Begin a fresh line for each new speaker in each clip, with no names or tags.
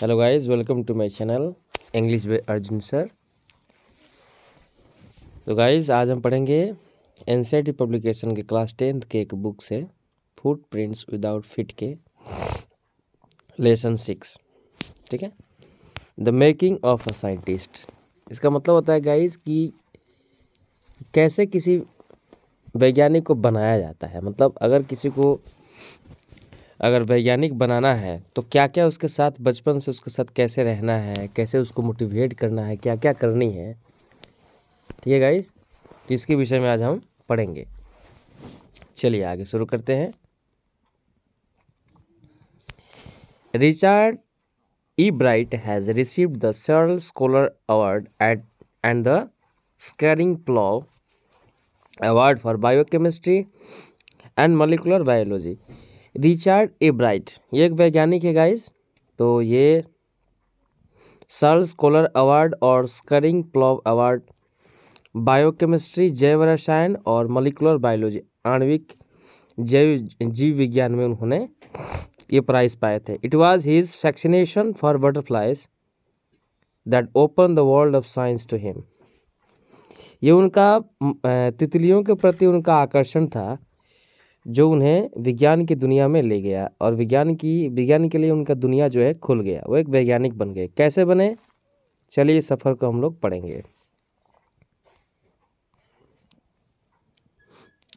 Hello guys welcome to my channel English by Arjun sir तो guys आज हम पढ़ेंगे एन पब्लिकेशन e के क्लास टेंथ के एक बुक से फुट प्रिंट्स विदाउट फिट के लेसन सिक्स ठीक है the making of a scientist इसका मतलब होता है गाइस कि कैसे किसी वैज्ञानिक को बनाया जाता है मतलब अगर किसी को अगर वैज्ञानिक बनाना है तो क्या क्या उसके साथ बचपन से उसके साथ कैसे रहना है कैसे उसको मोटिवेट करना है क्या क्या करनी है ठीक है गाइज तो इसके विषय में आज हम पढ़ेंगे चलिए आगे शुरू करते हैं Richard Bright has received the Searle scholar award at and the the Scaring award for biochemistry and molecular biology Richard Ebright ये एक वैज्ञानिक है गाइस तो ये सर्ल स्कॉलर अवार्ड और स्करिंग प्लॉव अवार्ड बायोकेमिस्ट्री जैव रसायन और मलिकुलर बायोलॉजी आणविक जैव जीव विज्ञान में उन्होंने ये प्राइज पाए थे it was his fascination for butterflies that open the world of science to him ये उनका तितलियों के प्रति उनका आकर्षण था जो उन्हें विज्ञान की दुनिया में ले गया और विज्ञान की विज्ञान के लिए उनका दुनिया जो है खुल गया वो एक वैज्ञानिक बन गए कैसे बने चलिए इस सफ़र को हम लोग पढ़ेंगे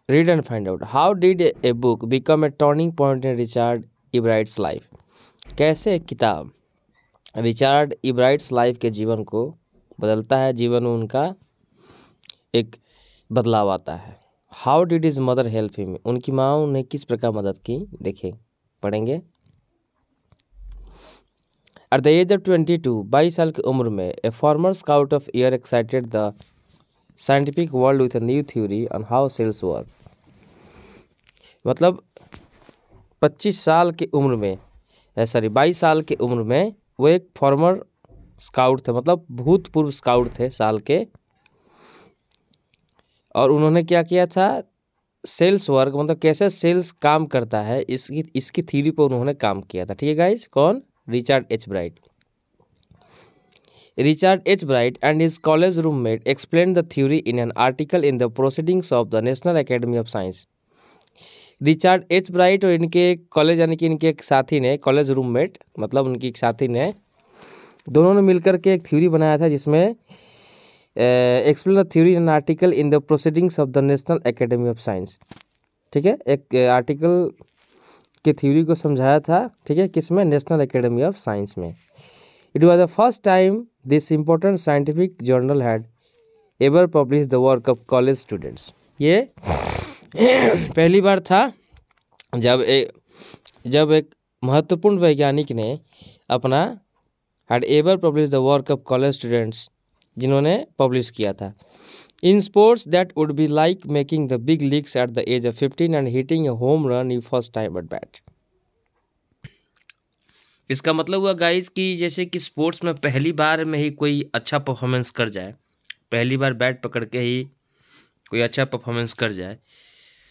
read and find out how did a book become a turning point in Richard Ebright's life कैसे किताब रिचार्ड इब्राइट्स लाइफ के जीवन को बदलता है जीवन में उनका एक बदलाव आता है how did his mother help him उनकी माँ उन्हें किस प्रकार मदद की देखें पढ़ेंगे at the age of twenty two बाईस साल की उम्र में a former scout of year excited the scientific world with a new theory on how cells work मतलब पच्चीस साल की उम्र में सॉरी बाईस साल की उम्र में वो एक फॉर्मर स्काउट थे मतलब भूतपूर्व स्काउट थे साल के और उन्होंने क्या किया था सेल्स वर्क मतलब कैसे सेल्स काम करता है इसकी इसकी थीरी पर उन्होंने काम किया था ठीक है गाइज कौन Richard H Bright Richard H Bright and his college roommate explain the theory in an article in the proceedings of the National Academy of Science Richard H Bright और इनके कॉलेज यानी कि इनके एक साथी ने कॉलेज रूममेट मतलब उनकी एक साथी ने दोनों ने मिलकर के एक थ्योरी बनाया था जिसमें explain the theory an article in the proceedings of the National Academy of Science ठीक है एक आर्टिकल uh, के थ्योरी को समझाया था ठीक है किसमें नेशनल एकेडमी ऑफ साइंस में it was the first time this important scientific journal had ever publish the work of college students ये पहली बार था जब एक जब एक महत्वपूर्ण वैज्ञानिक ने अपना had ever publish the work of college students जिन्होंने पब्लिश किया था in sports that would be like making the big leagues at the age of fifteen and hitting a home run you first time at bat इसका मतलब हुआ guys कि जैसे कि sports में पहली बार में ही कोई अच्छा परफॉर्मेंस कर जाए पहली बार बैट पकड़ के ही कोई अच्छा परफॉर्मेंस कर जाए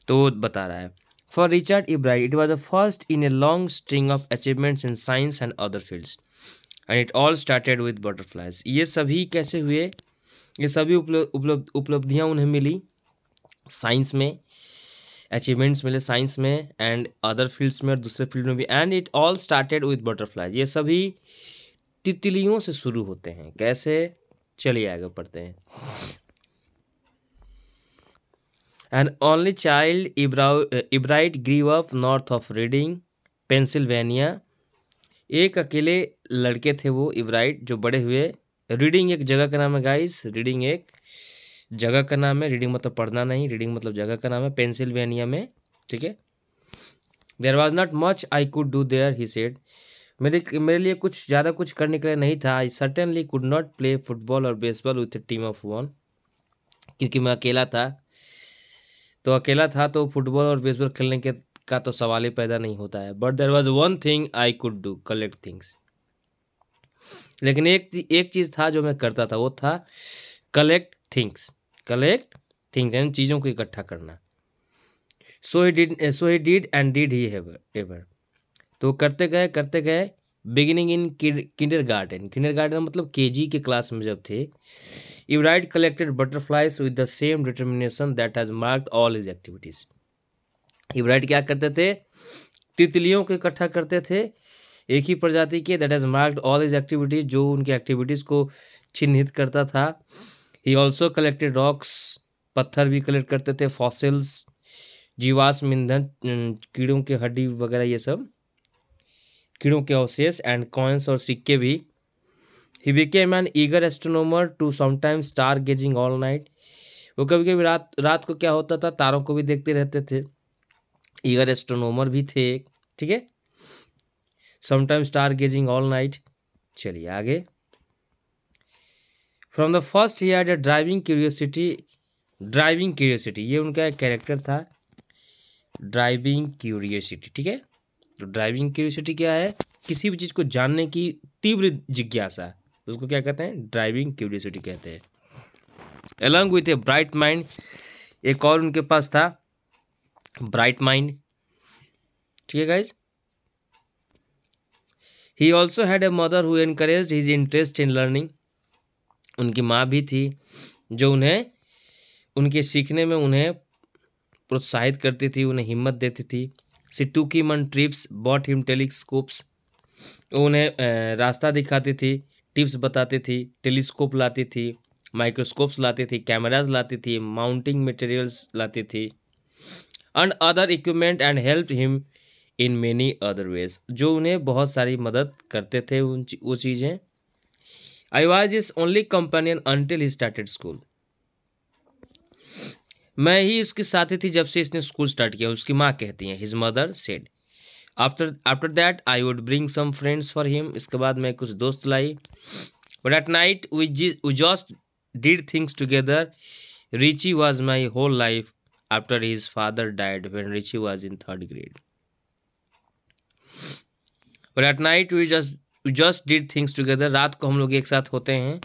तो वो बता रहा है for Richard Ebright it was the first in a long string of achievements in science and other fields and it all started with butterflies ये सभी कैसे हुए ये सभी उपलब्ध उपलब्धियाँ उन्हें मिली साइंस में अचीवमेंट्स मिले साइंस में एंड अदर फील्ड्स में और दूसरे फील्ड में भी and it all started with butterflies ये सभी तितलियों से शुरू होते हैं कैसे चलिए आगे पढ़ते हैं and only child Ebright grew up north of Reading Pennsylvania एक अकेले लड़के थे वो इब्राइट जो बड़े हुए रीडिंग एक जगह का नाम है गाइस रीडिंग एक जगह का नाम है रीडिंग मतलब पढ़ना नहीं रीडिंग मतलब जगह का नाम है पेंसिल्वेनिया में ठीक है there was not much I could do there he said मेरे मेरे लिए कुछ ज़्यादा कुछ करने के लिए नहीं था I certainly could not play football और baseball with team of one क्योंकि मैं अकेला था तो अकेला था तो फुटबॉल और बेसबॉल खेलने के का तो सवाल ही पैदा नहीं होता है but there was one thing I could do collect things लेकिन एक एक चीज़ था जो मैं करता था वो था कलेक्ट थिंग्स कलेक्ट थिंग्स यानी चीज़ों को इकट्ठा करना so he did so he did and did he ever तो करते गए करते गए beginning in kindergarten kindergarten मतलब के जी के क्लास में जब थे Ebright collected butterflies with the same determination that has marked all his activities Ebright क्या करते थे तितलियों को इकट्ठा करते थे एक ही प्रजाति के that has marked all his activities जो उनकी एक्टिविटीज़ को चिन्हित करता था ही ऑल्सो कलेक्टेड रॉक्स पत्थर भी कलेक्ट करते थे फॉसिल्स जीवाश्म ईंधन कीड़ों के हड्डी वगैरह ये सब कीड़ों के अवशेष एंड कॉइन्स और सिक्के भी he became an eager astronomer too sometimes star gazing all night वो कभी कभी रात रात को क्या होता था तारों को भी देखते रहते थे ईगर एस्ट्रोनोमर भी थे ठीक है sometime star gazing all night चलिए आगे from the first he had driving curiosity driving curiosity ये उनका एक कैरेक्टर था ड्राइविंग क्यूरियोसिटी ठीक है तो ड्राइविंग क्यूरियोसिटी क्या है किसी भी चीज़ को जानने की तीव्र जिज्ञासा उसको क्या कहते हैं ड्राइविंग क्यूरियोसिटी कहते हैं along with a bright mind एक और उनके पास था ब्राइट माइंड ठीक है guys he also had a mother who encourage his interest in learning उनकी माँ भी थी जो उन्हें उनके सीखने में उन्हें प्रोत्साहित करती थी उन्हें हिम्मत देती थी सिटू मन ट्रिप्स बॉट हिम टेलीस्कोप्स उन्हें रास्ता दिखाती थी टिप्स बताती थी टेलीस्कोप लाती थी माइक्रोस्कोप्स लाती थी कैमराज लाती थी माउंटिंग मटेरियल्स लाती थी and other equipment and help him in many other ways जो उन्हें बहुत सारी मदद करते थे उन वो चीज़ें I was his only companion until he started school मैं ही इसके साथी थी जब से इसने स्कूल स्टार्ट किया उसकी माँ कहती हैं his mother said after after that I would bring some friends for him इसके बाद मैं कुछ दोस्त लाई but at night we just did things together Richie was my whole life after his father died when Richie was in third grade but at night we just we just did things together रात को हम लोग एक साथ होते हैं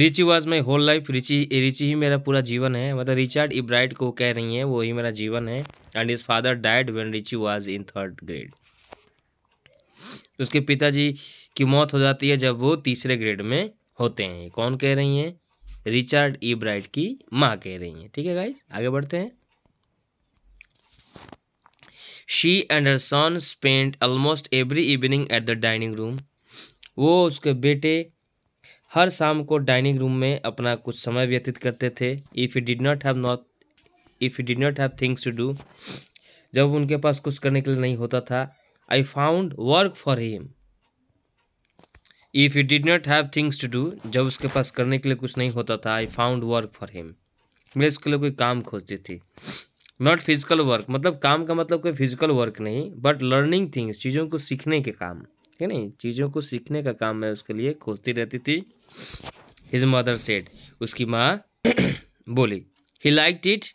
Richie was my whole life Richie Richie ही मेरा पूरा जीवन है मतलब रिचर्ड इब्राइट e. को कह रही हैं वो ही मेरा जीवन है and his father died when Richie was in third grade उसके पिताजी की मौत हो जाती है जब वो तीसरे ग्रेड में होते हैं कौन कह रही हैं रिचर्ड ई ब्राइट की माँ कह रही हैं ठीक है गाइज आगे बढ़ते हैं she and her son spend almost every evening at the dining room वो उसके बेटे हर शाम को डाइनिंग रूम में अपना कुछ समय व्यतीत करते थे if you did not have not if you did not have things to do जब उनके पास कुछ करने के लिए नहीं होता था I found work for him if you did not have things to do जब उसके पास करने के लिए कुछ नहीं होता था I found work for him मैं उसके लिए कोई काम खोजती थी नॉट फिजिकल वर्क मतलब काम का मतलब कोई फिजिकल वर्क नहीं बट लर्निंग थिंग्स चीज़ों को सीखने के काम ठीक है नहीं चीज़ों को सीखने का काम मैं उसके लिए खोजती रहती थी हिज मदर सेट उसकी माँ बोली ही लाइक इट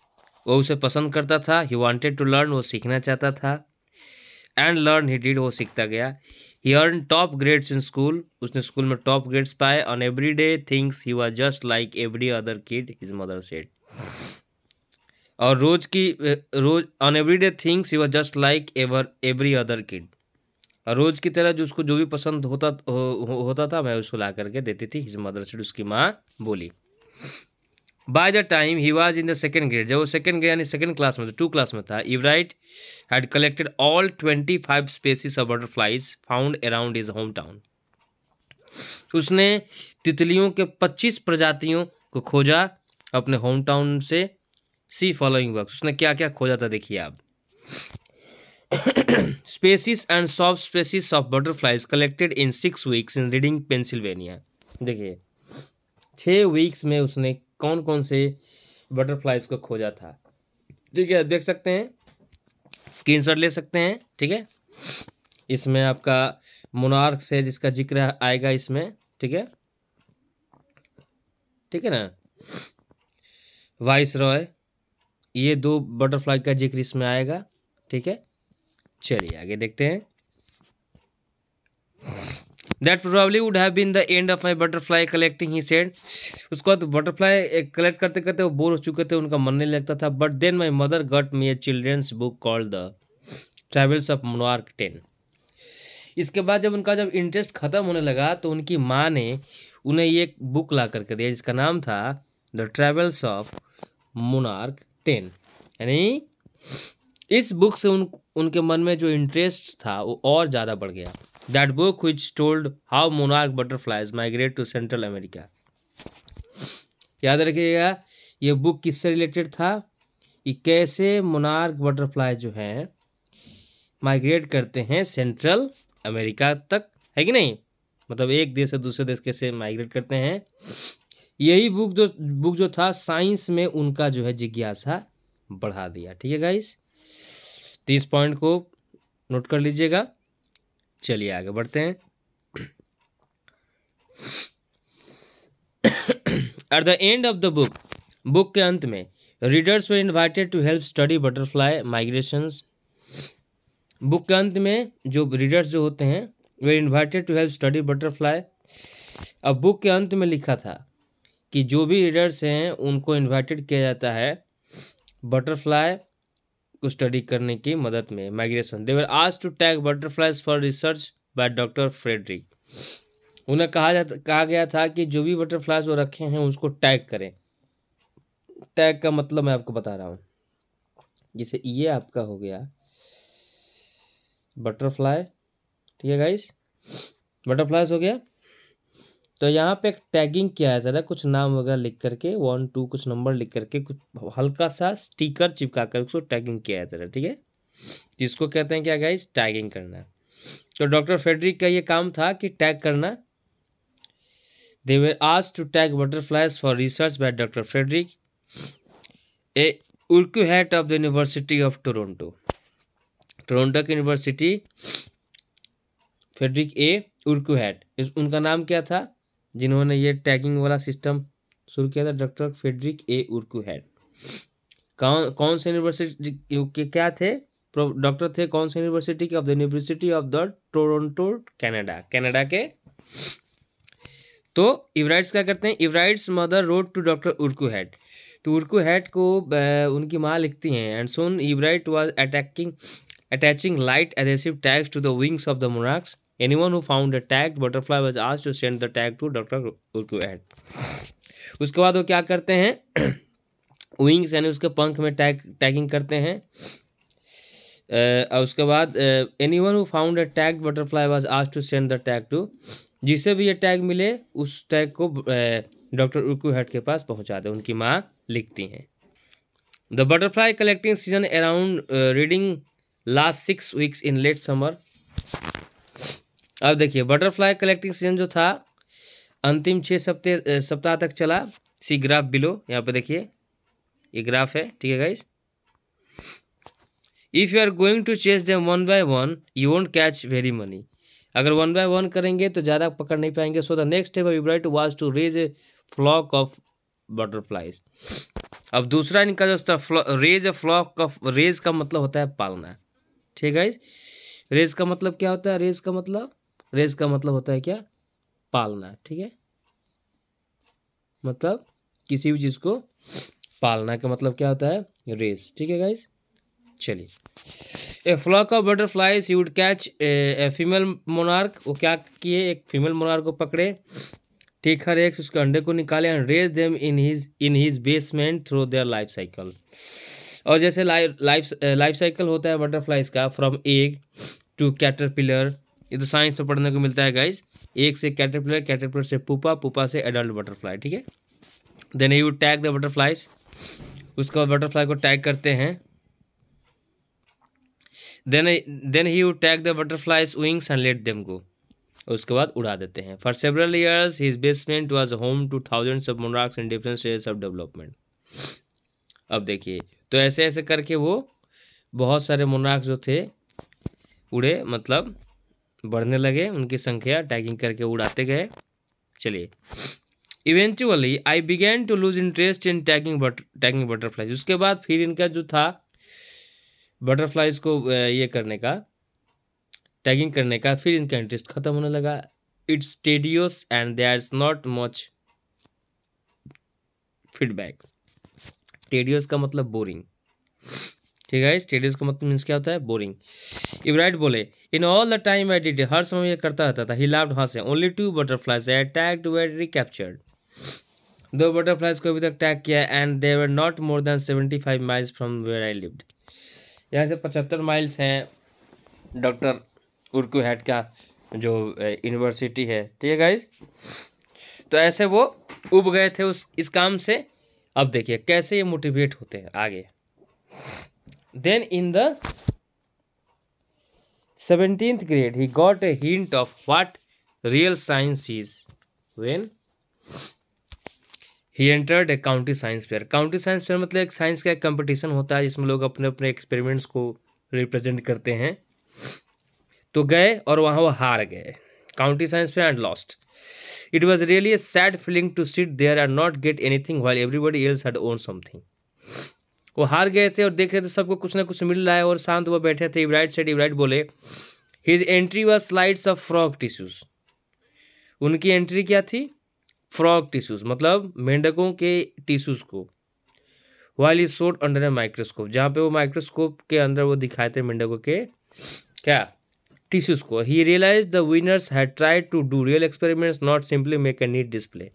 वो उसे पसंद करता था ही वॉन्टेड टू लर्न वो सीखना चाहता था एंड लर्न ही डिड वो सीखता गया he earn top grades in school उसने स्कूल में टॉप ग्रेड्स पाए on every day things he was just like every other kid his mother said और रोज की रोज on every day things he was just like ever every other kid और रोज की तरह जो उसको जो भी पसंद होता हो, हो होता था मैं उसको ला करके देती थी हिज मदर से उसकी माँ बोली by the time he was in the second grade जब वो सेकेंड ग्रेड यानी सेकेंड क्लास में था टू क्लास में था Ebright had collected all twenty five species of butterflies found around his home town उसने तितलियों के पच्चीस प्रजातियों को खोजा अपने होम टाउन से सी फॉलोइंग वर्क उसने क्या क्या खोजा था देखिए आप species and soft species of butterflies collected in six weeks in Reading Pennsylvania देखिए छः वीक्स में उसने कौन कौन से बटरफ्लाइज को खोजा था ठीक है देख सकते हैं स्क्रीन ले सकते हैं ठीक है इसमें आपका मोनार्क से जिसका जिक्र आएगा इसमें ठीक है ठीक है ना वाइस रॉय ये दो बटरफ्लाई का जिक्र इसमें आएगा ठीक है चलिए आगे देखते हैं that probably would have been the end of my butterfly collecting he said उसके बाद बटरफ्लाई कलेक्ट करते करते वो बोर हो चुके थे उनका मन नहीं लगता था but then my mother got me a children's book called the travels of monarch ten इसके बाद जब उनका जब इंटरेस्ट ख़त्म होने लगा तो उनकी माँ ने उन्हें एक बुक ला करके दिया जिसका नाम था the travels of monarch ten यानी इस बुक से उन उनके मन में जो इंटरेस्ट था वो और ज़्यादा बढ़ गया that book which told how monarch butterflies migrate to Central America याद रखिएगा ये बुक किससे रिलेटेड था कि कैसे मोनार्क बटरफ्लाई जो हैं माइग्रेट करते हैं सेंट्रल अमेरिका तक है कि नहीं मतलब एक देश से दूसरे देश कैसे माइग्रेट करते हैं यही बुक जो बुक जो था साइंस में उनका जो है जिज्ञासा बढ़ा दिया ठीक है गाइस तीस पॉइंट को नोट कर लीजिएगा चलिए आगे बढ़ते हैं at the end of the book book के अंत में readers were invited to help study butterfly migrations book के अंत में जो रीडर्स जो होते हैं वे invited to help study butterfly अब बुक के अंत में लिखा था कि जो भी रीडर्स हैं उनको इन्वाइटेड किया जाता है बटरफ्लाई को स्टडी करने की मदद में माइग्रेशन देवर आज to tag butterflies for research by doctor Frederick उन्हें कहा जाता कहा गया था कि जो भी बटरफ्लाइज वो रखे हैं उसको टैग करें टैग का मतलब मैं आपको बता रहा हूँ जैसे ये आपका हो गया बटरफ्लाई ठीक है गाइस बटरफ्लाइज हो गया तो यहाँ पे एक टैगिंग किया जा रहा है कुछ नाम वगैरह लिख करके वन टू कुछ नंबर लिख करके कुछ हल्का सा स्टिकर चिपका कर उसको टैगिंग किया जा रहा है ठीक है जिसको कहते हैं क्या गाइज टैगिंग करना तो डॉक्टर फेडरिक का ये काम था कि टैग करना दे वे आज to tag butterflies for research by doctor Frederick A Urquhart of the university of Toronto Toronto की university Frederick A Urquhart उनका नाम क्या था जिन्होंने ये टैगिंग वाला सिस्टम शुरू किया था doctor Frederick A Urquhart कौन कौन से यूनिवर्सिटी के क्या थे डॉक्टर थे कौन से यूनिवर्सिटी के of the university of the Toronto Canada Canada के तो इवराइट्स क्या करते हैं Ebright's mother wrote to doctor Urquhart तो उर्कू हैड को उनकी माँ लिखती हैं and soon Ebright was attacking attaching light adhesive tags to the wings of the monarchs Anyone who found tag butterfly butterfly आज to send the tag to doctor Dr. Ed उसके बाद वो क्या करते हैं विंग्स यानी उसके पंख में टैग टैगिंग करते हैं और उसके बाद anyone who found a tag butterfly was आज to send the tag to जिसे भी ये टैग मिले उस टैग को डॉक्टर उर्कू हेड के पास पहुंचा दे उनकी माँ लिखती हैं the butterfly collecting season around reading last six weeks in late summer अब देखिए बटरफ्लाई कलेक्टिंग सीजन जो था अंतिम छः सप्ते सप्ताह तक चला सी ग्राफ बिलो यहाँ पे देखिए ये ग्राफ है ठीक है guys if you are going to chase them one by one you won't catch very many अगर वन बाय वन करेंगे तो ज़्यादा पकड़ नहीं पाएंगे so the next step of right was to raise a flock of butterflies अब दूसरा इनका जो raise a flock of raise का मतलब होता है पालना ठीक है रेज का मतलब क्या होता है रेज का मतलब रेज का मतलब होता है क्या पालना ठीक है मतलब किसी भी चीज़ को पालना का मतलब क्या होता है रेस ठीक है गाइज चलिए a flock of butterflies you would catch a female monarch वो क्या किए एक फीमेल मोनार्क को पकड़े ठीक हर एक उसके अंडे को निकाले and raise them in his in his basement through their life cycle और जैसे लाइफ लाइफ लाइफ साइकिल होता है बटरफ्लाईज का फ्रॉम एग टू कैटरपिलर ये तो साइंस में पढ़ने को मिलता है गाइज एक से कैटरपिलर कैटरपिलर से पुपा पुपा से एडल्ट बटरफ्लाई ठीक है then you tag the butterflies उसके बाद बटरफ्लाई को टैग करते हैं देन देन ही you tag the butterflies wings and let them go उसके बाद उड़ा देते हैं for several years his basement was home to thousands of monarchs in different stage of development अब देखिए तो ऐसे ऐसे करके वो बहुत सारे मोनराक्स जो थे उड़े मतलब बढ़ने लगे उनकी संख्या टैगिंग करके उड़ाते गए चलिए eventually I began to lose interest in tagging tagging butterflies उसके बाद फिर इनका जो था बटरफ्लाइज को ये करने का टैगिंग करने का फिर इनका इंटरेस्ट खत्म होने लगा it's tedious and there is not much feedback tedious का मतलब बोरिंग ठीक है स्टेडियस का मतलब मीन्स क्या होता है बोरिंग इब्राइट बोले in all the time I did हर समय यह करता रहता था ही लाभ हाँ से only two butterflies attacked were recaptured दो बटरफ्लाइज को अभी तक अटैक किया and they were not more than seventy five miles from where I lived यहाँ से पचहत्तर माइल्स हैं डॉक्टर उर्कू हेड का जो यूनिवर्सिटी है ठीक है गाइज तो ऐसे वो उब गए थे उस इस काम से अब देखिए कैसे ये मोटिवेट होते हैं आगे then in the 17th grade he got a hint of what real science is when he entered a county science fair county science fair मतलब एक साइंस का एक कंपटीशन होता है जिसमें लोग अपने अपने एक्सपेरिमेंट्स को रिप्रेजेंट करते हैं तो गए और वहाँ वो हार गए county science fair and lost it was really a sad feeling to sit there are not get anything while everybody else had won something वो हार गए थे और देख रहे थे सबको कुछ ना कुछ मिल रहा है और शांत वो बैठे थे इवराइट सेड इवराइट बोले his entry was slides of frog tissues उनकी एंट्री क्या थी फ्रॉक टिश्यूज मतलब मेंढकों के टिश्यूज को while is sought under a microscope जहाँ पे वो माइक्रोस्कोप के अंदर वो दिखाए थे मेंढकों के क्या टिश्यूज को he realize the winners had tried to do real experiments not simply make a neat display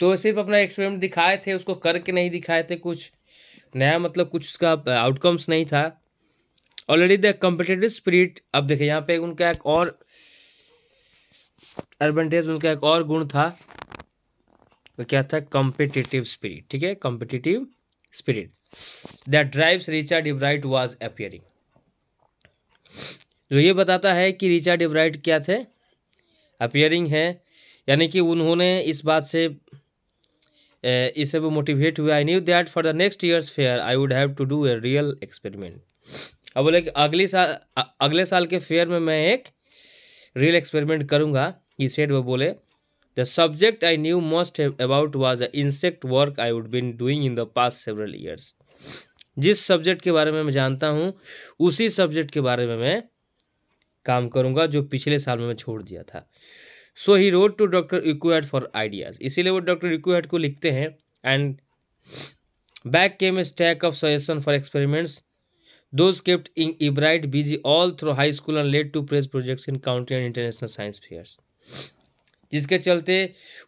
तो सिर्फ अपना एक्सपेरिमेंट दिखाए थे उसको करके नहीं दिखाए थे कुछ नया मतलब कुछ उसका आउटकम्स नहीं था ऑलरेडी द कम्पिटेटिव स्पिरिट अब देखिए यहाँ पे उनका एक और एडवांटेज उनका एक और गुण था वो क्या था कॉम्पिटिटिव स्पिरिट ठीक है competitive spirit that drives Richard Ebright was appearing जो ये बताता है कि रिचर्ड इब्राइट क्या थे अपियरिंग है यानी कि उन्होंने इस बात से इससे वो मोटिवेट हुआ I knew that for the next years fair I would have to do a real experiment अब बोले कि अगले साल अगले साल के फेयर में मैं एक रियल एक्सपेरिमेंट करूँगा ये सेट वो बोले the subject I knew most about was a insect work I would been doing in the past several years जिस सब्जेक्ट के बारे में मैं जानता हूँ उसी सब्जेक्ट के बारे में मैं काम करूँगा जो पिछले साल में मैं छोड़ दिया था so he wrote to doctor Urquhart for ideas इसीलिए वो डॉक्टर रिक्वेड को लिखते हैं and back came a stack of suggestion for experiments those kept in Ebright busy all through high school and led to prize projects in county and international science fairs जिसके चलते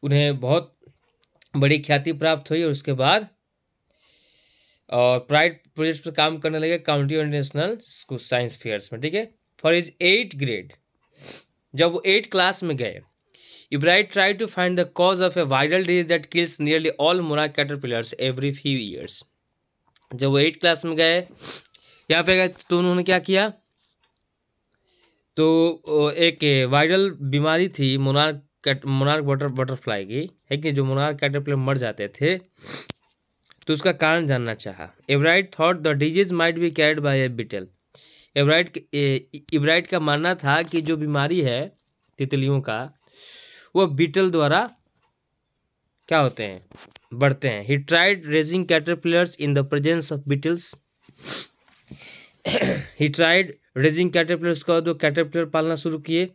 उन्हें बहुत बड़ी ख्याति प्राप्त हुई और उसके बाद और प्राइड प्रोजेक्ट्स पर काम करने लगे काउंटी और इंटरनेशनल साइंस फेयर्स में ठीक है फॉर इज एट ग्रेड जब वो एट क्लास में गए Ebright tried to find the cause of a viral disease that kills nearly all monarch caterpillars every few years. जब वो एट क्लास में गए यहाँ पे गए तो उन्होंने क्या किया तो एक वायरल बीमारी थी मोनार्क कैट बटर बटरफ्लाई की है कि जो मोनार्क कैटरपिलर मर जाते थे तो उसका कारण जानना चाहा Ebright thought the disease might be carried by a beetle Ebright Ebright का मानना था कि जो बीमारी है तितलियों का वो बीटल द्वारा क्या होते हैं बढ़ते हैं he tried raising caterpillars in the presence of beetles he tried raising caterpillars का दो कैटरपिलर पालना शुरू किए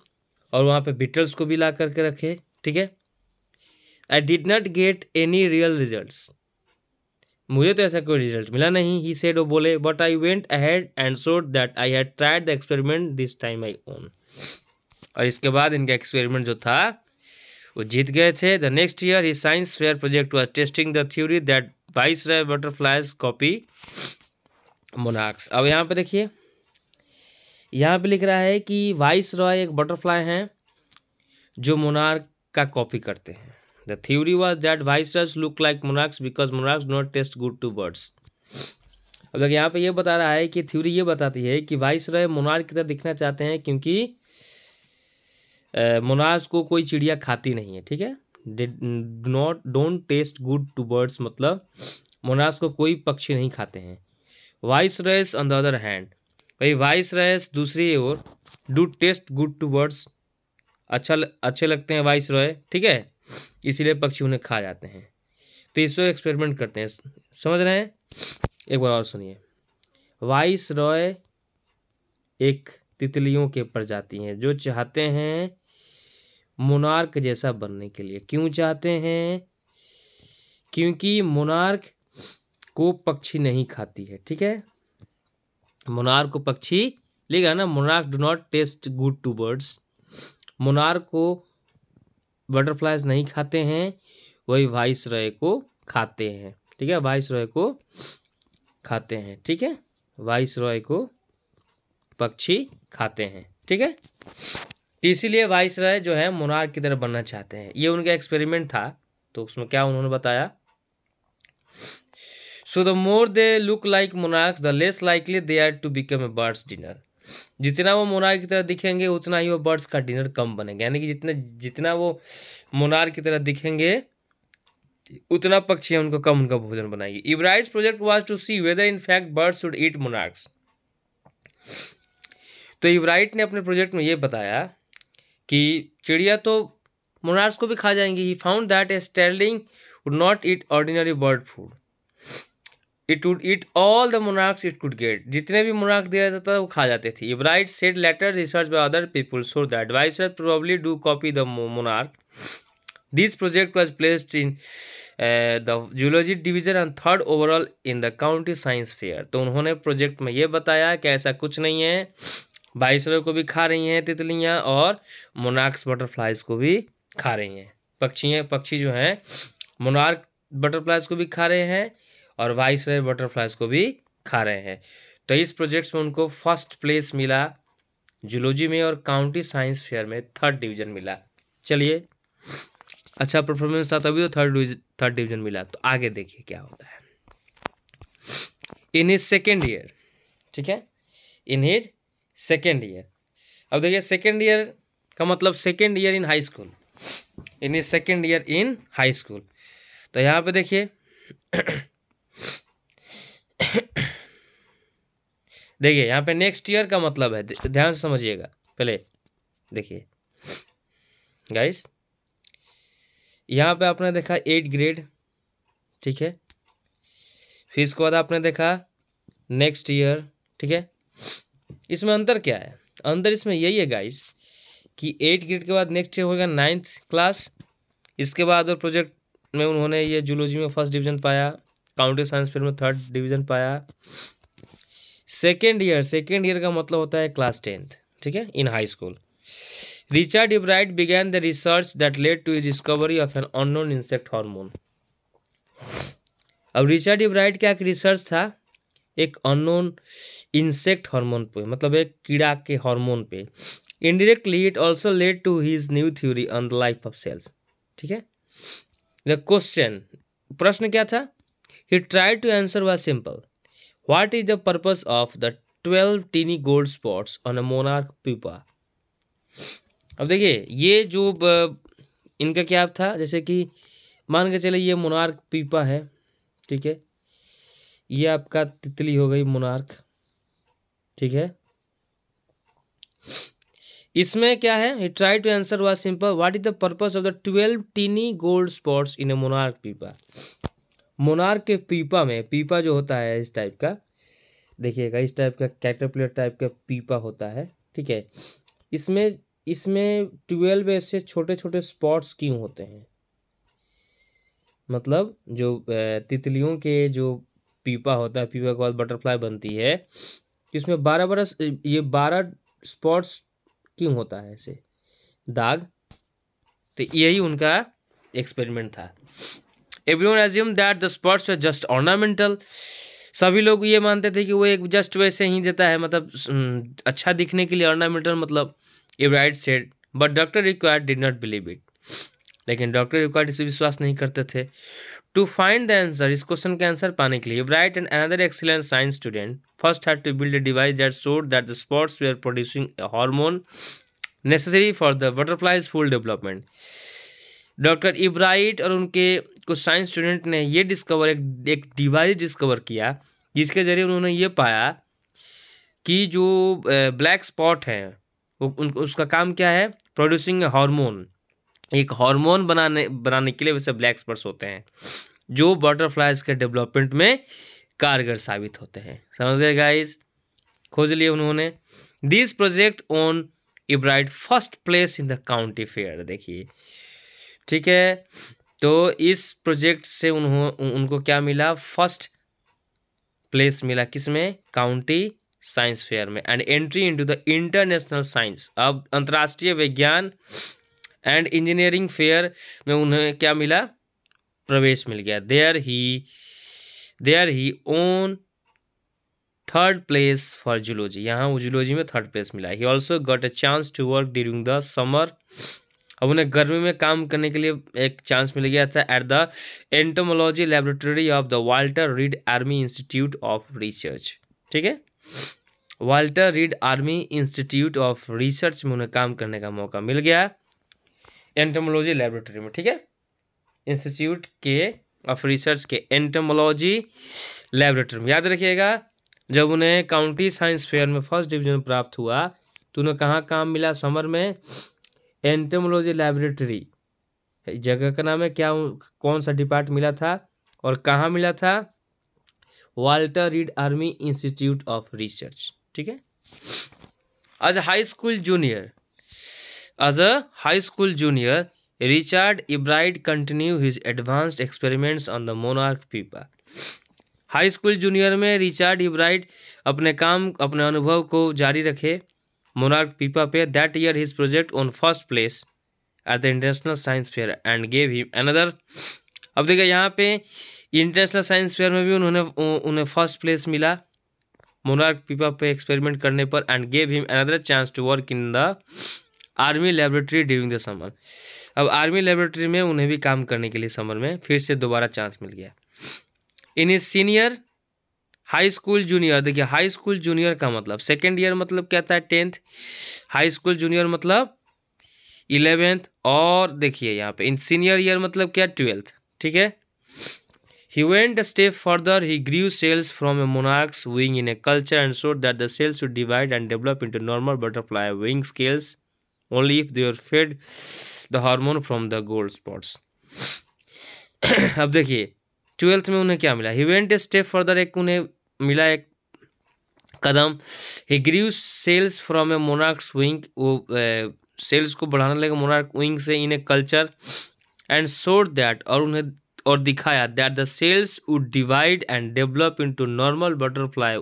और वहाँ पे बीटल्स को भी ला करके रखे ठीक है I did not get any real result मुझे तो ऐसा कोई रिजल्ट मिला नहीं ही सेड वो बोले but I went ahead and showed that I had tried the experiment this time I won और इसके बाद इनका एक्सपेरिमेंट जो था वो जीत गए थे the next year his science fair project was testing the theory that viceroy butterflies copy monarchs अब यहाँ पे देखिए यहाँ पे लिख रहा है कि वाइस रॉय एक बटरफ्लाई हैं जो मोनार्क का कॉपी करते हैं the theory was that viceroys look like monarchs because monarchs not taste good to birds अब देखिए यहाँ पे ये बता रहा है कि थ्योरी ये बताती है कि वाइस रॉय मोनार्क की तरह दिखना चाहते हैं क्योंकि मोनाज को कोई चिड़िया खाती नहीं है ठीक है not don't taste good to birds मतलब मोनाज को कोई पक्षी नहीं खाते हैं viceroys on the other hand भाई वाइस रेस दूसरी ओर do taste good to birds अच्छा अच्छे लगते हैं वाइस रॉय ठीक है इसीलिए पक्षी उन्हें खा जाते हैं तो इस पर एक्सपेरिमेंट करते हैं समझ रहे हैं एक बार और सुनिए वाइस रॉय एक तितलियों के प्रजाति हैं जो चाहते हैं मोनार्क जैसा बनने के लिए क्यों चाहते हैं क्योंकि मोनार्क को पक्षी नहीं खाती है ठीक है मोनार्क को पक्षी लेगा ना monarch do not taste good to birds monarch को बटरफ्लाइज नहीं खाते हैं वही वाइस रॉय को खाते हैं ठीक है वाइस रॉय को खाते हैं ठीक है वाइस रॉय को पक्षी खाते हैं ठीक है इसीलिए वाइस राय जो है मोनार की तरह बनना चाहते हैं ये उनका एक्सपेरिमेंट था तो उसमें क्या उन्होंने बताया so the more they look like monarchs the less likely they are to become a birds dinner जितना वो मोनार की तरह दिखेंगे उतना ही वो बर्ड्स का डिनर कम बनेगा यानी कि जितना जितना वो मोनार की तरह दिखेंगे उतना पक्षी उनको कम उनका भोजन बनाएगी Ebright project was to see whether in fact bird should eat monarchs तो इब्राइट ने अपने प्रोजेक्ट में ये बताया कि चिड़िया तो मोनार्स को भी खा जाएंगी he found that a starling would not eat ordinary bird food it would eat all the monarchs it could get जितने भी मोनार्क दिया जाता था वो खा जाते थे Ebright said later research by other people so the advisor probably do copy the monarch this project was placed in the zoology division and third overall in the county science fair तो उन्होंने project में ये बताया कि ऐसा कुछ नहीं है बाइसरॉय को भी खा रही हैं तितलियाँ और मोनार्क्स बटरफ्लाइज को भी खा रही हैं पक्षियाँ पक्षी जो हैं मोनार्क बटरफ्लाइज को भी खा रहे हैं और रे बटरफ्लाइज को भी खा रहे हैं तो इस प्रोजेक्ट्स में उनको फर्स्ट प्लेस मिला जूलॉजी में और काउंटी साइंस फेयर में थर्ड डिवीजन मिला चलिए अच्छा परफॉर्मेंस था तभी तो थर्ड थर्ड डिवीजन मिला तो आगे देखिए क्या होता है इन हिज सेकेंड ईयर ठीक है इन हिज सेकेंड ईयर अब देखिए सेकेंड ईयर का मतलब second year in high school in is second year in high school तो यहाँ पे देखिए देखिए यहाँ पे नेक्स्ट ईयर का मतलब है ध्यान से समझिएगा पहले देखिए गाइस यहाँ पे आपने देखा एट ग्रेड ठीक है फिर इसके बाद आपने देखा नेक्स्ट ईयर ठीक है इसमें अंतर क्या है अंतर इसमें यही है गाइस कि एट ग्रेड के बाद नेक्स्ट होगा नाइन्थ क्लास इसके बाद और प्रोजेक्ट में उन्होंने ये जूलॉजी में फर्स्ट डिवीजन पाया काउंटी साइंस फिर में थर्ड डिवीजन पाया सेकेंड ईयर सेकेंड ईयर का मतलब होता है क्लास टेंथ ठीक है in high school Richard Ebright began the research that led to his discovery of an unknown insect hormone अब रिचर्ड इब्राइट का एक रिसर्च था एक अननोन इंसेक्ट हार्मोन पे मतलब एक कीड़ा के हार्मोन पे indirectly it also led to his new theory on the life of cells ठीक है द क्वेश्चन प्रश्न क्या था he try to answer was simple what is the purpose of the twelve tiny gold spots on a monarch pupa अब देखिए ये जो इनका क्या था जैसे कि मान के चले ये मोनार्क पीपा है ठीक है ये आपका तितली हो गई मोनार्क ठीक है इसमें क्या है he try to answer was simple what is the purpose of the twelve tiny gold spots in a monarch pupa monarch के पीपा में पीपा जो होता है इस टाइप का देखिएगा इस टाइप का कैटरपिलर टाइप का पीपा होता है ठीक है इसमें इसमें ट्वेल्व ऐसे छोटे छोटे स्पॉट्स क्यों होते हैं मतलब जो तितलियों के जो पीपा होता है पीपा के बाद बटरफ्लाई बनती है इसमें बारह बारह ये बारह स्पॉट्स क्यों होता है ऐसे दाग तो यही उनका एक्सपेरिमेंट था everyone assume that the spots were just ornamental सभी लोग ये मानते थे कि वो एक जस्ट वैसे ही देता है मतलब अच्छा दिखने के लिए ऑर्नामेंटल मतलब Ebright said but doctor Urquhart did not believe it लेकिन डॉक्टर रिक्वायर इसे विश्वास नहीं करते थे टू फाइंड द आंसर इस क्वेश्चन के आंसर पाने के लिए Ebright and another excellent science student first had to build a device that showed that the spots are producing hormone necessary for the butterflies full development doctor Ebright और उनके कुछ science student ने ये discover एक एक device discover किया जिसके ज़रिए उन्होंने ये पाया कि जो ब्लैक स्पॉट हैं उन उसका काम क्या है प्रोड्यूसिंग हार्मोन एक हार्मोन बनाने बनाने के लिए वैसे ब्लैक स्पर्स होते हैं जो बटरफ्लाइज के डेवलपमेंट में कारगर साबित होते हैं समझ गए गाइस खोज लिए उन्होंने this project won Ebright first place in the county fair देखिए ठीक है तो इस प्रोजेक्ट से उन्हों उनको क्या मिला फर्स्ट प्लेस मिला किस में काउंटी साइंस फेयर में and entry into the international science अब अंतर्राष्ट्रीय विज्ञान एंड इंजीनियरिंग फेयर में उन्हें क्या मिला प्रवेश मिल गया there he there he won third place for zoology यहाँ जूलॉजी में थर्ड प्लेस मिला he also got a chance to work during the summer अब उन्हें गर्मी में काम करने के लिए एक चांस मिल गया था at the entomology laboratory of the Walter Reed Army Institute of Research ठीक है Walter Reed Army Institute of Research में उन्हें काम करने का मौका मिल गया एंटमोलॉजी लेबोरेटरी में ठीक है इंस्टीट्यूट के ऑफ रिसर्च के एंटमोलॉजी लेबोरेटरी में याद रखिएगा जब उन्हें काउंटी साइंस फेयर में फर्स्ट डिवीजन प्राप्त हुआ तो उन्हें कहाँ काम मिला समर में एंटमोलॉजी लेबोरेटरी जगह का नाम है क्या कौन सा डिपार्ट मिला था और कहाँ मिला था Walter Reed Army Institute of Research ठीक है आज high school junior As a high school junior, Richard Ebright continued his advanced experiments on the monarch pupa. High school junior में रिचर्ड इब्राइट अपने काम अपने अनुभव को जारी रखे मोनार्क पीपा पे that year his project won first place at the international science fair and gave him another अब देखिए यहाँ पे इंटरनेशनल साइंस फेयर में भी उन्होंने उन्हें फर्स्ट प्लेस मिला मोनार्क पीपा पे एक्सपेरिमेंट करने पर and gave him another chance to work in the army laboratory during the summer अब आर्मी लेबोरेटरी में उन्हें भी काम करने के लिए समर में फिर से दोबारा चांस मिल गया in a senior high school junior देखिए हाई स्कूल जूनियर का मतलब सेकेंड ईयर मतलब क्या था टेंथ हाई स्कूल जूनियर मतलब इलेवेंथ और देखिए यहाँ पे इन सीनियर ईयर मतलब क्या ट्वेल्थ ठीक है he went step further he grew cells from a monarch's wing in a culture and showed that the cells to divide and develop into normal butterfly wing scales only if they are fed the hormone from the gold spots. अब देखिए twelfth में उन्हें क्या मिला he went a step further एक उन्हें मिला एक कदम he grew cells from a monarch's wing वो सेल्स को बढ़ाने लगे मोनार्क विंग से in a culture and showed that और उन्हें और दिखाया that the cells would divide and develop into normal butterfly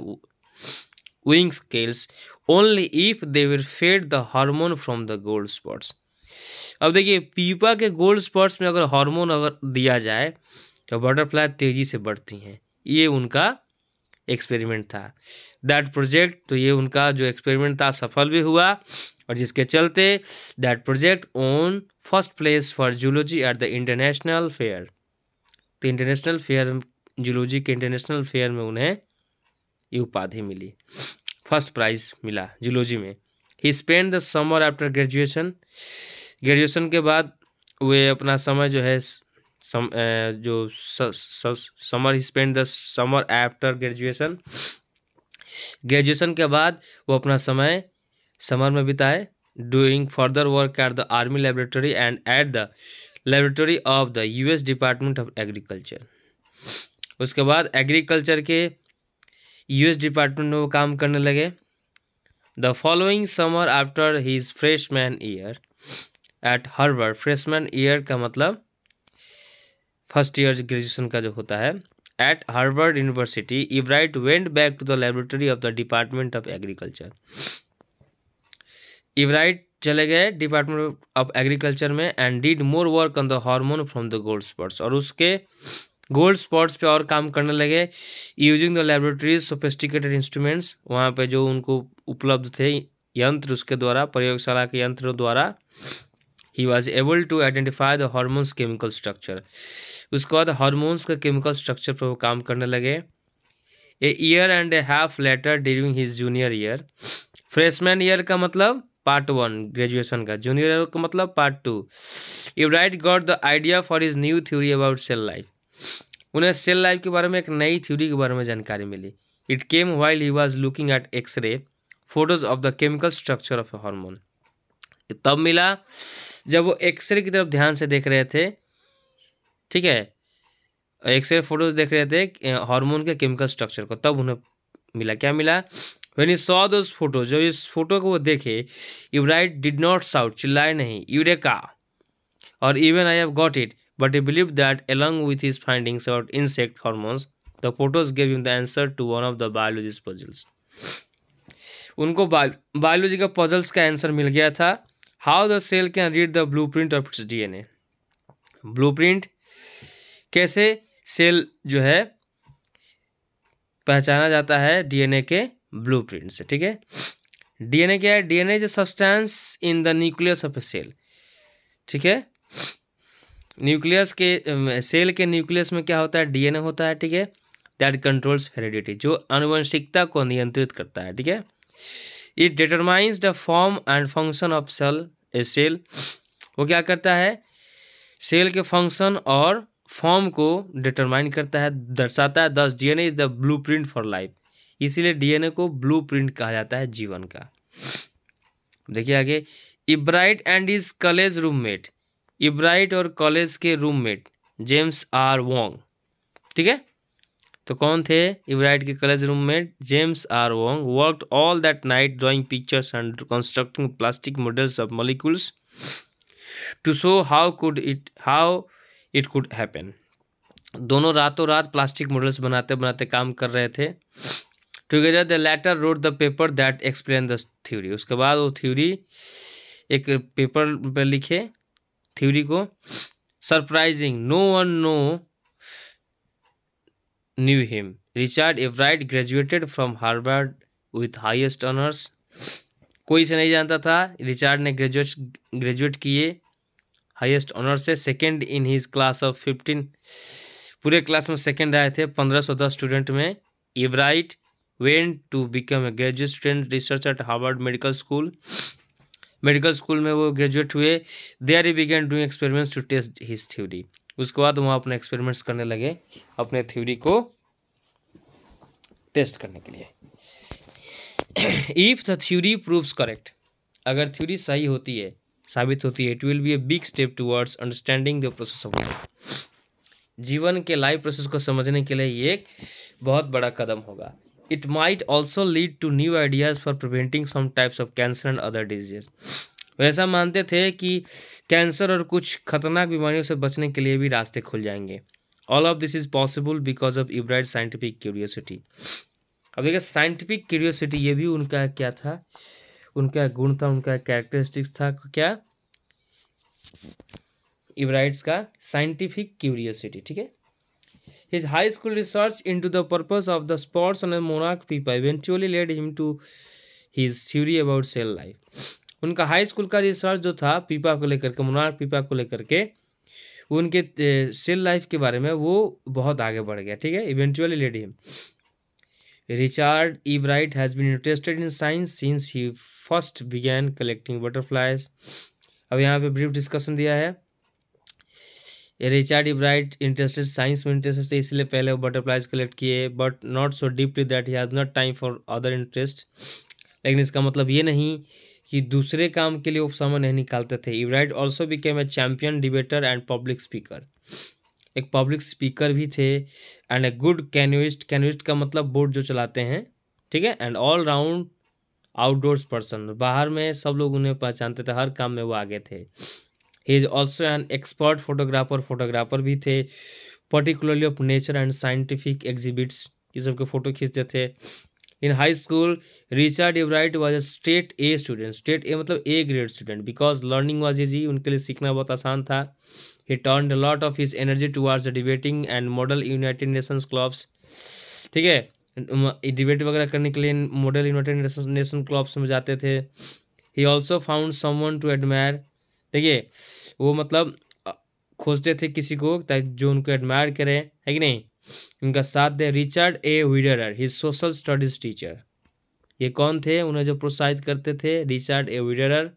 wing scales only if they will fed the hormone from the gold spots. अब देखिए पीपा के gold spots में अगर हार्मोन अगर दिया जाए तो बटरफ्लाई तेज़ी से बढ़ती हैं ये उनका एक्सपेरिमेंट था दैट प्रोजेक्ट तो ये उनका जो एक्सपेरिमेंट था सफल भी हुआ और जिसके चलते that project won first place for zoology at the international fair तो इंटरनेशनल फेयर जूलॉजी के इंटरनेशनल फेयर में उन्हें ये उपाधि मिली फर्स्ट प्राइज़ मिला जूलॉजी में he spend the summer after graduation graduation के बाद वे अपना समय जो है सम, जो स, स, summer he spend the summer after graduation graduation के बाद वो अपना समय समर में बिताए doing further work at the army laboratory and at the laboratory of the US department of agriculture उसके बाद एग्रीकल्चर के यूएस डिपार्टमेंट में वो काम करने लगे the following summer after his freshman year at Harvard freshman year का मतलब फर्स्ट ईयर ग्रेजुएशन का जो होता है at Harvard university Ebright went back to the laboratory of the department of agriculture Ebright चले गए डिपार्टमेंट ऑफ एग्रीकल्चर में and did more work on the hormone from the gold spots और उसके gold spots पे और काम करने लगे using the laboratory's sophisticated instruments वहाँ पे जो उनको उपलब्ध थे यंत्र उसके द्वारा प्रयोगशाला के यंत्रों द्वारा he was able to identify the hormone's chemical structure उसके बाद हार्मोन्स का केमिकल स्ट्रक्चर पर वो काम करने लगे a year and a half later during his junior year freshman year का मतलब पार्ट वन ग्रेजुएशन का जूनियर ईयर का मतलब part two you right got the idea for his new theory about cell life उन्हें cell life के बारे में एक नई थ्योरी के बारे में जानकारी मिली it came while he was looking at x-ray photos of the chemical structure of a hormone तब मिला जब वो एक्सरे की तरफ ध्यान से देख रहे थे ठीक है एक्सरे फोटोज देख रहे थे हार्मोन के केमिकल स्ट्रक्चर को तब उन्हें मिला क्या मिला when you saw those photo जब इस फोटो को वो देखे you right did not shout चिल्लाए नहीं यूरेका और even I have got it but he believed that along with his findings about insect hormones, the photos gave him the answer to one of the biologist puzzles. उनको biology का puzzles का answer मिल गया था how the cell can read the blueprint of its DNA blueprint कैसे cell जो है पहचाना जाता है डीएनए के ब्लू प्रिंट से ठीक है डीएनए क्या है DNA is a substance in the nucleus of a cell ठीक है न्यूक्लियस के सेल के न्यूक्लियस में क्या होता है डीएनए होता है ठीक है दैट कंट्रोल्स हेरिडिटी जो अनुवंशिकता को नियंत्रित करता है ठीक है it determines the form and function of cell a cell वो क्या करता है सेल के फंक्शन और फॉर्म को डिटरमाइन करता है दर्शाता है thus DNA is the print for life इसीलिए डीएनए को प्रिंट कहा जाता है जीवन का देखिए आगे Ebright and his college roommate Ebright और कॉलेज के रूममेट जेम्स आर वोंग ठीक है तो कौन थे इब्राइट के college roommate James R Wong work all that night drawing pictures and constructing plastic models of molecules to show how could it how it could happen दोनों रातों रात plastic models बनाते बनाते काम कर रहे थे together the later wrote the paper that explain the theory उसके बाद वो थ्योरी एक पेपर पर लिखे थ्योरी को surprising no one no knew him Richard Ebright graduated from Harvard with highest honours कोई से नहीं जानता था रिचार्ड ने ग्रेजुएट ग्रेजुएट किए हाईएस्ट ऑनर्स से second in his class of fifteen पूरे क्लास में सेकेंड आए थे पंद्रह सौ दस स्टूडेंट में Ebright went to become a graduate student research at Harvard medical school medical school में वो ग्रेजुएट हुए आर ई began doing experiments to test his theory उसके बाद वहाँ अपने एक्सपेरिमेंट्स करने लगे अपने थ्योरी को टेस्ट करने के लिए if the theory proves correct अगर थ्योरी सही होती है साबित होती है it will be a big step towards understanding the process of life जीवन के लाइफ प्रोसेस को समझने के लिए ये एक बहुत बड़ा कदम होगा it might also lead to new ideas for preventing some of cancer and other other diseases वैसा मानते थे कि कैंसर और कुछ खतरनाक बीमारियों से बचने के लिए भी रास्ते खुल जाएंगे all of this is possible because of Ebright's scientific curiosity अब देखिए साइंटिफिक क्यूरियोसिटी ये भी उनका क्या था उनका गुण था उनका कैरेक्टरिस्टिक्स था क्या इब्राइड्स का साइंटिफिक क्यूरियोसिटी ठीक है His high school research into the purpose of the spores on the monarch people eventually led him to his theory about cell life. उनका हाई स्कूल का रिसर्च जो था पीपा को लेकर के मोनार्क पीपा को लेकर के उनके सेल लाइफ के बारे में वो बहुत आगे बढ़ गया ठीक है eventually led him Richard Ebright has been interested in science since he first began collecting butterflies अब यहाँ पे ब्रीफ डिस्कशन दिया है रिचार्ड इब्राइट इंटरेस्टेड साइंस में इंटरेस्ट थे इसलिए पहले वो बटरफ्लाइज कलेक्ट किए but not so deeply that he has not time for other interest लेकिन इसका मतलब ये नहीं कि दूसरे काम के लिए वो समय नहीं निकालते थे Ebright also became a champion debater and public speaker एक पब्लिक स्पीकर भी थे and a good canoeist canoeist का मतलब बोर्ड जो चलाते हैं ठीक है and all round outdoors person बाहर में सब लोग उन्हें पहचानते थे हर काम में वो आगे थे he is also an expert photographer photographer भी थे particularly of nature and scientific exhibits ये सब के फोटो खींचते थे in high school Richard Ebright was a straight A student straight A मतलब A grade student because learning was easy उनके लिए सीखना बहुत आसान था he turn lot of his energy the debating and model United Nations clubs ठीक है debate वगैरह करने के लिए मॉडल यूनाइटेड नेशन क्लब्स में जाते थे he also found one to admire देखिए वो मतलब खोजते थे किसी को ताकि जो उनको एडमायर करें है कि नहीं उनका साथ दे Richard A Weiherer his social studies teacher ये कौन थे उन्हें जो प्रोत्साहित करते थे Richard A Weiherer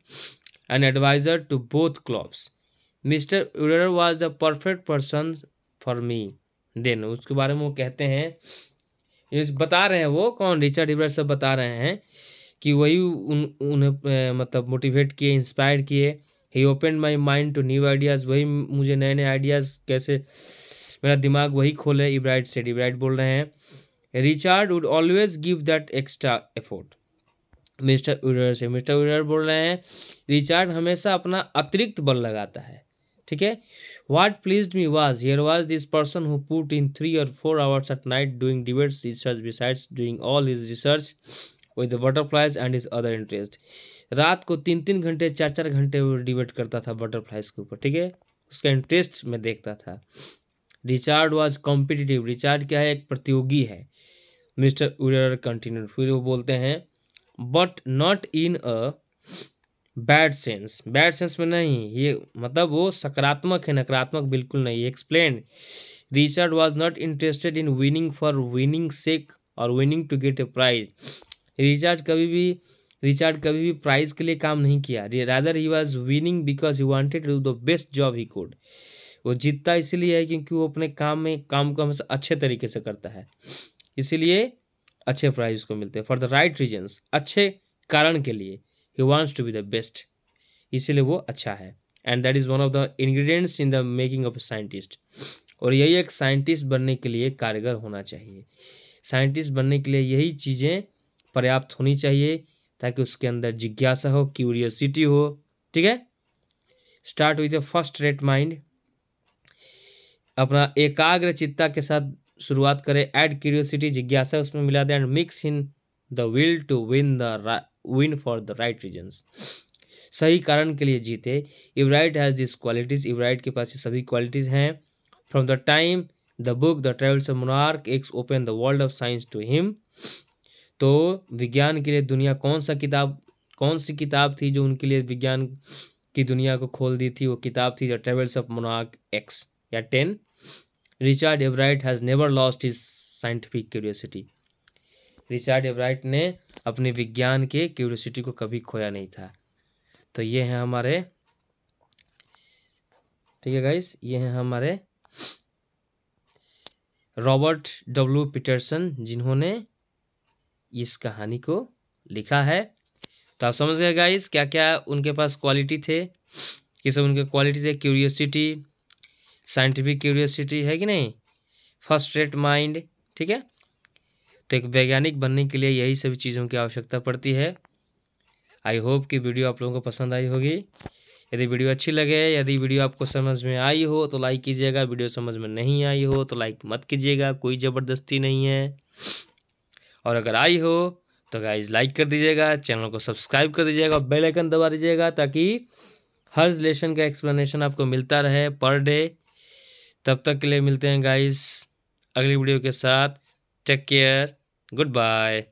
and adviser to both clubs Mr Weiherer was the perfect person for me then उसके बारे में वो कहते हैं बता रहे हैं वो कौन रिचर्ड इवर सब बता रहे हैं कि वही उन उन्हें मतलब मोटिवेट किए इंस्पायर किए he open my mind to new ideas वही मुझे नए नए आइडियाज़ कैसे मेरा दिमाग वही खोले इब्राइट सेट इब्राइट बोल रहे हैं Richard would always give that extra effort Mr Weiherer से मिस्टर उरर बोल रहे हैं रिचार्ड हमेशा अपना अतिरिक्त बल लगाता है ठीक है what please me was here was this person who put in three और four hours at night doing debates research besides doing all his research with the butterflies and his other interest रात को तीन तीन घंटे चार चार घंटे वो डिबेट करता था बटरफ्लाइज के ऊपर ठीक है उसका इंटरेस्ट मैं देखता था रिचार्ड वाज कॉम्पिटिटिव रिचार्ड क्या है एक प्रतियोगी है मिस्टर उरर कंटिन्यू फिर वो बोलते हैं but not in a bad sense bad sense में नहीं ये मतलब वो सकारात्मक है नकारात्मक बिल्कुल नहीं explain Richard was not interested in winning for winning sake और winning to get a prize Richard कभी भी रिचार्ड कभी भी प्राइज के लिए काम नहीं किया rather he was winning because he wanted to the best job he could वो जीतता इसीलिए है क्योंकि वो अपने काम में काम को हमेशा अच्छे तरीके से करता है इसीलिए अच्छे प्राइज उसको मिलते हैं फॉर द राइट रीजन्स अच्छे कारण के लिए he wants to be the best इसीलिए वो अच्छा है and that is one of the ingredients in the making of a scientist और यही एक साइंटिस्ट बनने के लिए कारगर होना चाहिए साइंटिस्ट बनने के लिए यही चीज़ें पर्याप्त होनी चाहिए ताकि उसके अंदर जिज्ञासा हो क्यूरियोसिटी हो ठीक है start a first rate mind अपना एकाग्र चित्ता के साथ शुरुआत करें ऐड क्यूरियोसिटी जिज्ञासा उसमें मिला दें and mix in the will to win the win for the right reasons सही कारण के लिए जीते Ebright has this qualities Ebright के पास ये सभी क्वालिटीज़ हैं from the time the book the travels of Monarch X open the world of science to him तो विज्ञान के लिए दुनिया कौन सा किताब कौन सी किताब थी जो उनके लिए विज्ञान की दुनिया को खोल दी थी वो किताब थी द ट्रेवल्स ऑफ मोनाक एक्स या टेन Richard Ebright has never lost his scientific curiosity Richard Ebright ने अपने विज्ञान के क्यूरियोसिटी को कभी खोया नहीं था तो ये हैं हमारे ठीक है गाइस ये हैं हमारे रॉबर्ट डब्ल्यू पीटरसन जिन्होंने इस कहानी को लिखा है तो आप समझ गए गाइस क्या क्या उनके पास क्वालिटी थे कि सब उनके क्वालिटी थे क्यूरियोसिटी साइंटिफिक क्यूरियोसिटी है कि नहीं फर्स्ट रेट माइंड ठीक है तो एक वैज्ञानिक बनने के लिए यही सभी चीज़ों की आवश्यकता पड़ती है आई होप कि वीडियो आप लोगों को पसंद आई होगी यदि वीडियो अच्छी लगे यदि वीडियो आपको समझ में आई हो तो लाइक कीजिएगा वीडियो समझ में नहीं आई हो तो लाइक मत कीजिएगा कोई ज़बरदस्ती नहीं है और अगर आई हो तो गाइज लाइक कर दीजिएगा चैनल को सब्सक्राइब कर दीजिएगा और बेल आइकन दबा दीजिएगा ताकि हर रिलेशन का एक्सप्लेनेशन आपको मिलता रहे पर डे तब तक के लिए मिलते हैं गाइज अगली वीडियो के साथ टेक केयर गुड बाय